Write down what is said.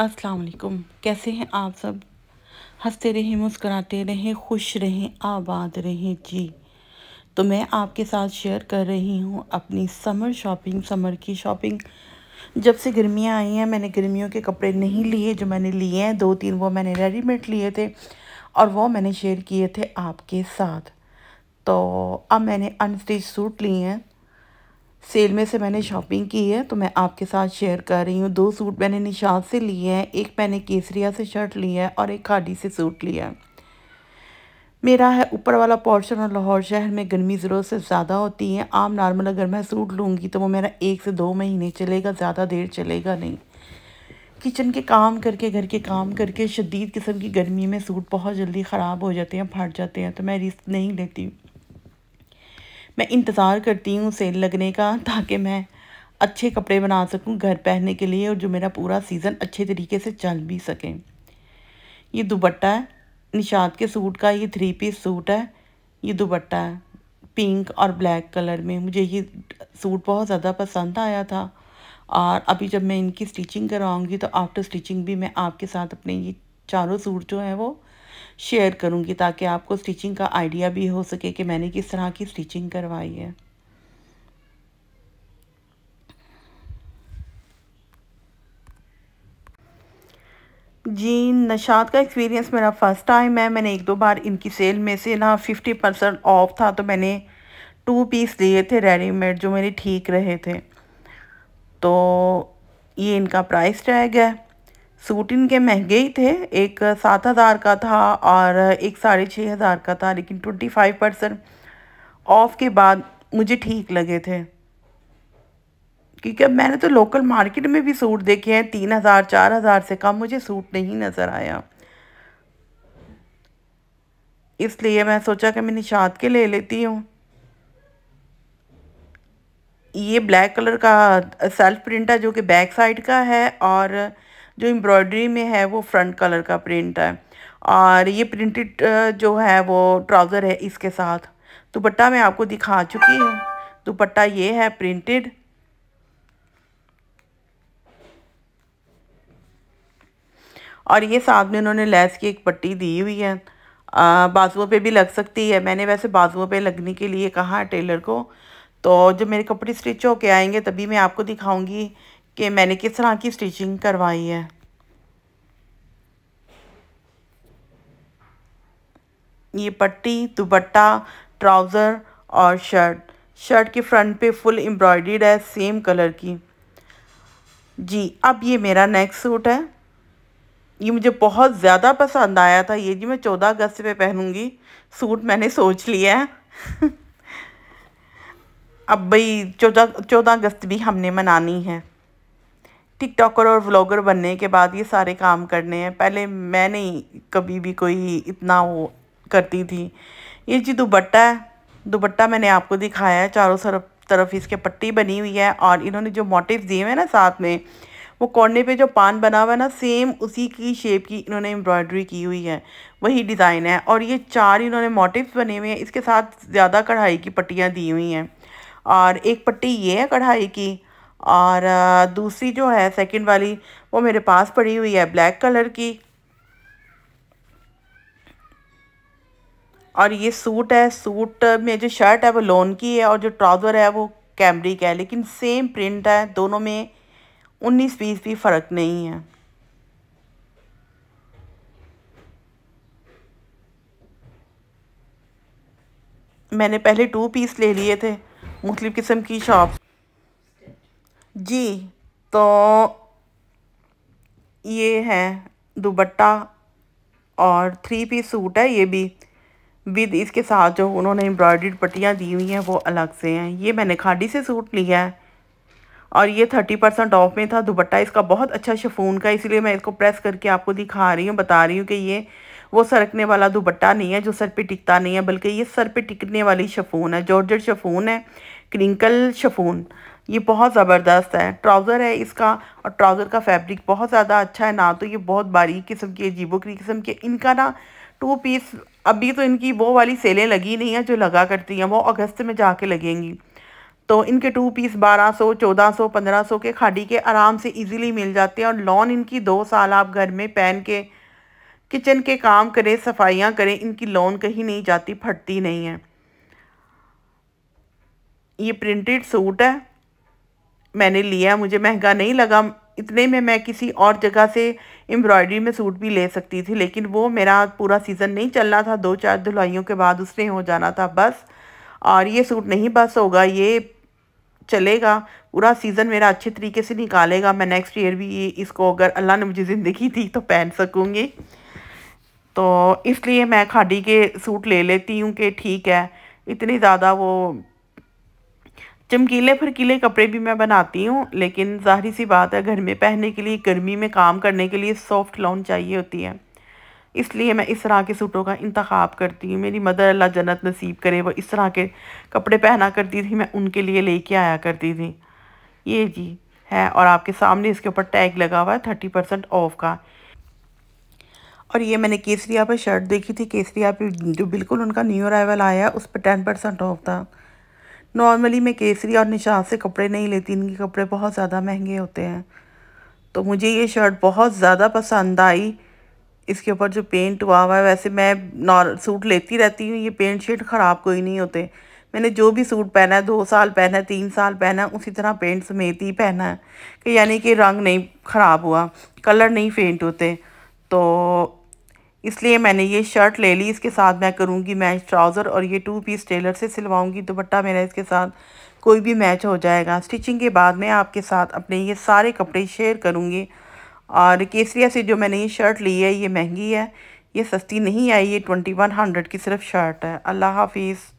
असलकम कैसे हैं आप सब हंसते रहें मुस्कराते रहें खुश रहें आबाद रहें जी तो मैं आपके साथ शेयर कर रही हूँ अपनी समर शॉपिंग समर की शॉपिंग जब से गर्मियाँ आई हैं मैंने गर्मियों के कपड़े नहीं लिए जो मैंने लिए हैं दो तीन वो मैंने रेडीमेड लिए थे और वो मैंने शेयर किए थे आपके साथ तो अब मैंने अनस्टिच सूट लिए हैं सेल में से मैंने शॉपिंग की है तो मैं आपके साथ शेयर कर रही हूँ दो सूट मैंने निशात से लिए हैं एक मैंने केसरिया से शर्ट लिया है और एक खाडी से सूट लिया है मेरा है ऊपर वाला पोर्शन और लाहौर शहर में गर्मी ज़रूरत से ज़्यादा होती है आम नॉर्मल अगर मैं सूट लूँगी तो वो मेरा एक से दो महीने चलेगा ज़्यादा देर चलेगा नहीं किचन के काम करके घर के काम करके शदीद किस्म की गर्मी में सूट बहुत जल्दी ख़राब हो जाते हैं फट जाते हैं तो मैं रिस्क नहीं लेती मैं इंतज़ार करती हूँ सेल लगने का ताकि मैं अच्छे कपड़े बना सकूँ घर पहनने के लिए और जो मेरा पूरा सीज़न अच्छे तरीके से चल भी सके ये दुपट्टा है निशात के सूट का ये थ्री पीस सूट है ये दुपट्टा है पिंक और ब्लैक कलर में मुझे ये सूट बहुत ज़्यादा पसंद आया था और अभी जब मैं इनकी स्टिचिंग कराऊंगी तो आफ्टर स्टिचिंग भी मैं आपके साथ अपने ये चारों सूट जो हैं वो शेयर करूँगी ताकि आपको स्टिचिंग का आइडिया भी हो सके कि मैंने किस तरह की स्टिचिंग करवाई है जी नशात का एक्सपीरियंस मेरा फ़र्स्ट टाइम है मैंने एक दो बार इनकी सेल में से ना फिफ्टी परसेंट ऑफ था तो मैंने टू पीस लिए थे रेडीमेड जो मेरे ठीक रहे थे तो ये इनका प्राइस टैग है सूट इनके महंगे ही थे एक सात हज़ार का था और एक साढ़े छः हज़ार का था लेकिन ट्वेंटी फाइव परसेंट ऑफ के बाद मुझे ठीक लगे थे क्योंकि अब मैंने तो लोकल मार्केट में भी सूट देखे हैं तीन हज़ार चार हज़ार से कम मुझे सूट नहीं नज़र आया इसलिए मैं सोचा कि मैं निशात के ले लेती हूँ ये ब्लैक कलर का सेल्फ प्रिंट है जो कि बैक साइड का है और जो एम्ब्रॉयडरी में है वो फ्रंट कलर का प्रिंट है और ये प्रिंटेड जो है वो ट्राउज़र है इसके साथ दुपट्टा मैं आपको दिखा चुकी हूँ दुपट्टा ये है प्रिंटेड और ये साथ में उन्होंने लैस की एक पट्टी दी हुई है बाजुओं पे भी लग सकती है मैंने वैसे बाजुओं पे लगने के लिए कहा है टेलर को तो जब मेरे कपड़े स्टिच होके आएंगे तभी मैं आपको दिखाऊंगी कि मैंने किस तरह की स्टिचिंग करवाई है ये पट्टी दुपट्टा ट्राउज़र और शर्ट शर्ट के फ्रंट पे फुल एम्ब्रॉयड है सेम कलर की जी अब ये मेरा नेक्स्ट सूट है ये मुझे बहुत ज़्यादा पसंद आया था ये जी मैं चौदह अगस्त पे पहनूँगी सूट मैंने सोच लिया है अब भाई चौदह चौदह अगस्त भी हमने मनानी है टिकटॉकर और व्लॉगर बनने के बाद ये सारे काम करने हैं पहले मैं नहीं कभी भी कोई इतना वो करती थी ये जी दुबट्टा है दुबट्टा मैंने आपको दिखाया है चारों तरफ तरफ इसके पट्टी बनी हुई है और इन्होंने जो मोटिव दिए हुए हैं ना साथ में वो कोने पे जो पान बना हुआ है ना सेम उसी की शेप की इन्होंने एम्ब्रॉयडरी की हुई है वही डिज़ाइन है और ये चार इन्होंने मोटिव्स बने हुए हैं इसके साथ ज़्यादा कढ़ाई की पट्टियाँ दी हुई हैं और एक पट्टी ये है कढ़ाई की और दूसरी जो है सेकंड वाली वो मेरे पास पड़ी हुई है ब्लैक कलर की और ये सूट है सूट में जो शर्ट है वो लोन की है और जो ट्राउज़र है वो कैमरिक है लेकिन सेम प्रिंट है दोनों में उन्नीस बीस भी फ़र्क नहीं है मैंने पहले टू पीस ले लिए थे मुख्तलिफ़ किस्म की शॉप जी तो ये है दुबट्टा और थ्री पीस सूट है ये भी विद इसके साथ जो उन्होंने एम्ब्रॉयड्रीड पट्टियाँ दी हुई हैं वो अलग से हैं ये मैंने खाड़ी से सूट लिया है और ये थर्टी परसेंट ऑफ में था दुबट्टा इसका बहुत अच्छा शफून का इसलिए मैं इसको प्रेस करके आपको दिखा रही हूँ बता रही हूँ कि ये वो सरकने वाला दुबट्टा नहीं है जो सर पे टिकता नहीं है बल्कि ये सर पे टिकने वाली शफून है जॉर्जर शफून है क्रिंकल शफून ये बहुत ज़बरदस्त है ट्राउज़र है इसका और ट्राउज़र का फैब्रिक बहुत ज़्यादा अच्छा है ना तो ये बहुत बारीक किस्म की अजीबो किस्म के इनका ना टू पीस अभी तो इनकी वो वाली सेलें लगी नहीं है जो लगा करती हैं वो अगस्त में जाके लगेंगी तो इनके टू पीस 1200, 1400, 1500 के खाड़ी के आराम से इजीली मिल जाते हैं और लॉन इनकी दो साल आप घर में पहन के किचन के काम करें सफाइयाँ करें इनकी लॉन कहीं नहीं जाती फटती नहीं है ये प्रिंटेड सूट है मैंने लिया मुझे महंगा नहीं लगा इतने में मैं किसी और जगह से एम्ब्रॉयडरी में सूट भी ले सकती थी लेकिन वो मेरा पूरा सीज़न नहीं चलना था दो चार धुलाइयों के बाद उसने हो जाना था बस और ये सूट नहीं बस होगा ये चलेगा पूरा सीज़न मेरा अच्छे तरीके से निकालेगा मैं नेक्स्ट ईयर भी इसको अगर अल्लाह ने मुझे ज़िंदगी दी तो पहन सकूँगी तो इसलिए मैं खाडी के सूट ले लेती हूँ कि ठीक है इतनी ज़्यादा वो चमकीले फरकीले कपड़े भी मैं बनाती हूँ लेकिन ज़ाहरी सी बात है घर में पहनने के लिए गर्मी में काम करने के लिए सॉफ्ट लॉन चाहिए होती है इसलिए मैं इस तरह के सूटों का इंतखब करती हूँ मेरी मदर अल्लाह जन्नत नसीब करे वो इस तरह के कपड़े पहना करती थी मैं उनके लिए लेके आया करती थी ये जी है और आपके सामने इसके ऊपर टैग लगा हुआ है थर्टी परसेंट ऑफ का और ये मैंने केसरिया पर शर्ट देखी थी केसरिया पर जो बिल्कुल उनका न्यू अरावल आया उस पर टेन परसेंट ऑफ था नॉर्मली मैं केसरी और निशान से कपड़े नहीं लेती इनके कपड़े बहुत ज़्यादा महंगे होते हैं तो मुझे ये शर्ट बहुत ज़्यादा पसंद आई इसके ऊपर जो पेंट हुआ हुआ है वैसे मैं नॉर सूट लेती रहती हूँ ये पेंट शर्ट ख़राब कोई नहीं होते मैंने जो भी सूट पहना है दो साल पहना है तीन साल पहना है उसी तरह पेंट समेत ही पहना है कि यानी कि रंग नहीं ख़राब हुआ कलर नहीं फेंट होते तो इसलिए मैंने ये शर्ट ले ली इसके साथ मैं करूँगी मैच ट्राउज़र और ये टू पीस टेलर से सिलवाऊँगी दुपट्टा मेरा इसके साथ कोई भी मैच हो जाएगा स्टिचिंग के बाद मैं आपके साथ अपने ये सारे कपड़े शेयर करूँगी और केसरिया से जो मैंने ये शर्ट ली है ये महंगी है ये सस्ती नहीं आई ये ट्वेंटी वन हंड्रेड की सिर्फ शर्ट है अल्लाह हाफिज़